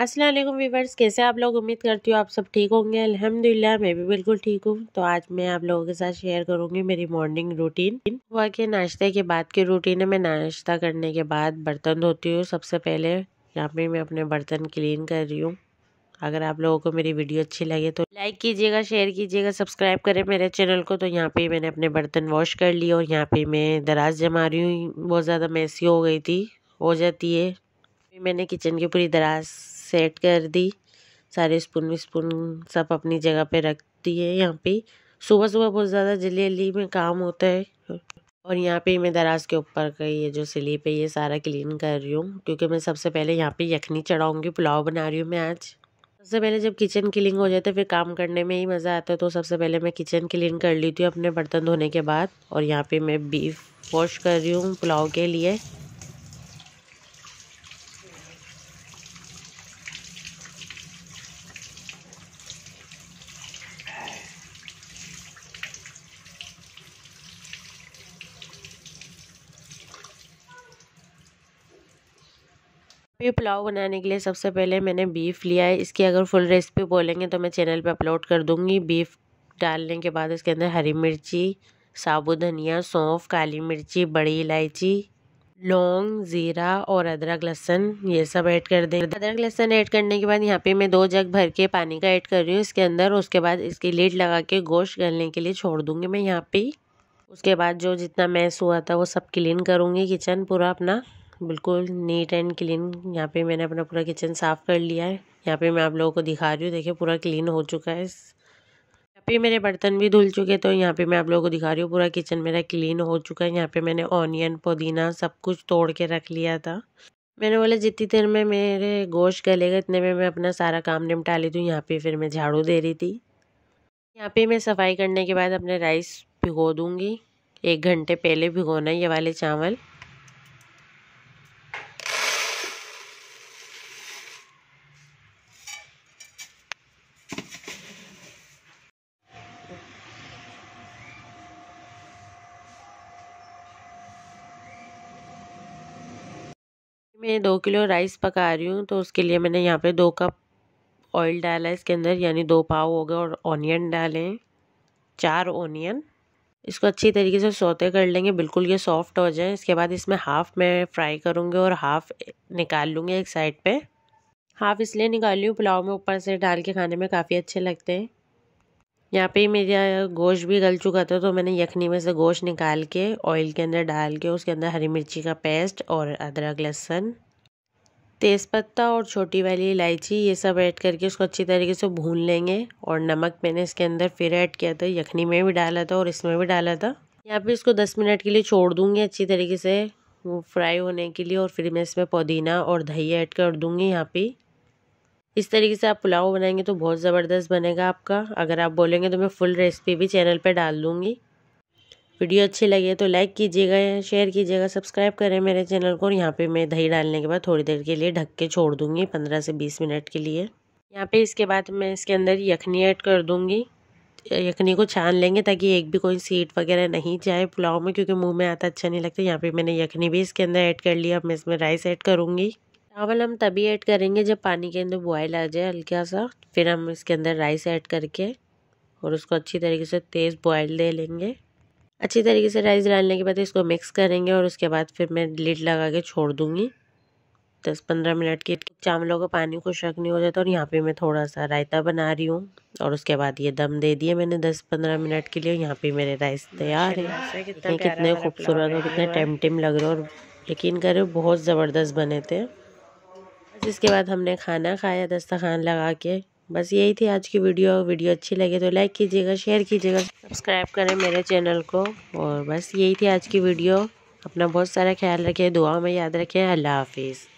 अस्सलाम वालेकुम कैसे आप लोग उम्मीद करती हूँ आप सब ठीक होंगे अल्हम्दुलिल्लाह मैं भी बिल्कुल ठीक हूँ तो आज मैं आप लोगों के साथ शेयर करूँगी मेरी मॉर्निंग रूटीन हुआ कि नाश्ते के बाद की रूटीन है मैं नाश्ता करने के बाद बर्तन धोती हूँ सबसे पहले यहाँ पे मैं अपने बर्तन क्लीन कर रही हूँ अगर आप लोगों को मेरी वीडियो अच्छी लगे तो लाइक कीजिएगा शेयर कीजिएगा सब्सक्राइब करें मेरे चैनल को तो यहाँ पे मैंने अपने बर्तन वॉश कर लिए और यहाँ पे मैं दराज जमा रही हूँ बहुत ज़्यादा मैसी हो गई थी हो जाती है मैंने किचन की पूरी दराज सेट कर दी सारे स्पून विस्पून सब अपनी जगह पे रख दिए यहाँ पे सुबह सुबह बहुत ज़्यादा जल्दी जल्दी में काम होता है और यहाँ पे मैं दराज के ऊपर का ये जो स्लीप है ये सारा क्लीन कर रही हूँ क्योंकि मैं सबसे पहले यहाँ पे यखनी चढ़ाऊँगी पुलाव बना रही हूँ मैं आज सबसे पहले जब किचन क्लीन हो जाता है फिर काम करने में ही मज़ा आता है तो सबसे पहले मैं किचन क्लीन कर लेती हूँ अपने बर्तन धोने के बाद और यहाँ पे मैं बीफ वॉश कर रही हूँ पुलाव के लिए पे पुलाव बनाने के लिए सबसे पहले मैंने बीफ़ लिया है इसकी अगर फुल रेसिपी बोलेंगे तो मैं चैनल पे अपलोड कर दूंगी बीफ़ डालने के बाद इसके अंदर हरी मिर्ची साबुत धनिया सौंफ काली मिर्ची बड़ी इलायची लौंग ज़ीरा और अदरक लहसन ये सब ऐड कर दें अदरक लहसन ऐड करने के बाद यहाँ पे मैं दो जग भर के पानी का ऐड कर रही हूँ इसके अंदर उसके बाद इसकी लीड लगा के गोश्त गलने के लिए छोड़ दूँगी मैं यहाँ पे उसके बाद जो जितना मैस हुआ था वो सब क्लीन करूँगी किचन पूरा अपना बिल्कुल नीट एंड क्लीन यहाँ पे मैंने अपना पूरा किचन साफ़ कर लिया है यहाँ पे मैं आप लोगों को दिखा रही हूँ देखिए पूरा क्लीन हो चुका है यहाँ पे मेरे बर्तन भी धुल चुके तो यहाँ पे मैं आप लोगों को दिखा रही हूँ पूरा किचन मेरा क्लीन हो चुका है यहाँ पे मैंने ऑनियन पुदीना सब कुछ तोड़ के रख लिया था मैंने बोला जितनी देर में मेरे गोश्त गलेगा इतने में मैं अपना सारा काम निपटा ली थी यहाँ पर फिर मैं झाड़ू दे रही थी यहाँ पर मैं सफाई करने के बाद अपने राइस भिगो दूँगी एक घंटे पहले भिगोना ये वाले चावल मैं दो किलो राइस पका रही हूँ तो उसके लिए मैंने यहाँ पे दो कप ऑयल डाला है इसके अंदर यानी दो पाव हो गए और ऑनियन डालें चार ऑनियन इसको अच्छी तरीके से सोते कर लेंगे बिल्कुल ये सॉफ्ट हो जाए इसके बाद इसमें हाफ़ मैं फ्राई करूँगी और हाफ़ निकाल लूँगी एक साइड पे हाफ़ इसलिए निकाल ली पुलाव में ऊपर से डाल के खाने में काफ़ी अच्छे लगते हैं यहाँ पे मेरा गोश्त भी गल चुका था तो मैंने यखनी में से गोश्त निकाल के ऑयल के अंदर डाल के उसके अंदर हरी मिर्ची का पेस्ट और अदरक लहसुन तेज़पत्ता और छोटी वाली इलायची ये सब ऐड करके उसको अच्छी तरीके से भून लेंगे और नमक मैंने इसके अंदर फिर ऐड किया था यखनी में भी डाला था और इसमें भी डाला था यहाँ पे इसको दस मिनट के लिए छोड़ दूँगी अच्छी तरीके से फ्राई होने के लिए और फिर मैं इसमें पुदीना और दही ऐड कर दूँगी यहाँ पे इस तरीके से आप पुलाव बनाएंगे तो बहुत ज़बरदस्त बनेगा आपका अगर आप बोलेंगे तो मैं फुल रेसिपी भी चैनल पर डाल दूँगी वीडियो अच्छी लगी तो लाइक कीजिएगा शेयर कीजिएगा सब्सक्राइब करें मेरे चैनल को और यहाँ पे मैं दही डालने के बाद थोड़ी देर के लिए ढक के छोड़ दूँगी पंद्रह से बीस मिनट के लिए यहाँ पे इसके बाद मैं इसके अंदर यखनी ऐड कर दूँगी यखनी को छान लेंगे ताकि एक भी कोई सीट वगैरह नहीं जाए पुलाव में क्योंकि मुंह में आता अच्छा नहीं लगता यहाँ पे मैंने यखनी भी इसके अंदर ऐड कर लिया अब मैं इसमें राइस ऐड करूँगी चावल हम तभी ऐड करेंगे जब पानी के अंदर बॉयल आ जाए हल्का सा फिर हम इसके अंदर राइस ऐड करके और उसको अच्छी तरीके से तेज़ बॉयल दे लेंगे अच्छी तरीके से राइस डालने के बाद इसको मिक्स करेंगे और उसके बाद फिर मैं लीड लगा के छोड़ दूँगी दस पंद्रह मिनट के चावलों का पानी को शक नहीं हो जाता और यहाँ पे मैं थोड़ा सा रायता बना रही हूँ और उसके बाद ये दम दे दिए मैंने दस पंद्रह मिनट के लिए यहाँ पे मेरे राइस तैयार है कितने खूबसूरत और कितने टेम लग रहे हो और यकीन करें बहुत ज़बरदस्त बने थे बस इसके बाद हमने खाना खाया दस्तरखान लगा के बस यही थी आज की वीडियो वीडियो अच्छी लगे तो लाइक कीजिएगा शेयर कीजिएगा सब्सक्राइब करें मेरे चैनल को और बस यही थी आज की वीडियो अपना बहुत सारा ख्याल रखें दुआ में याद रखें अल्लाह हाफिज़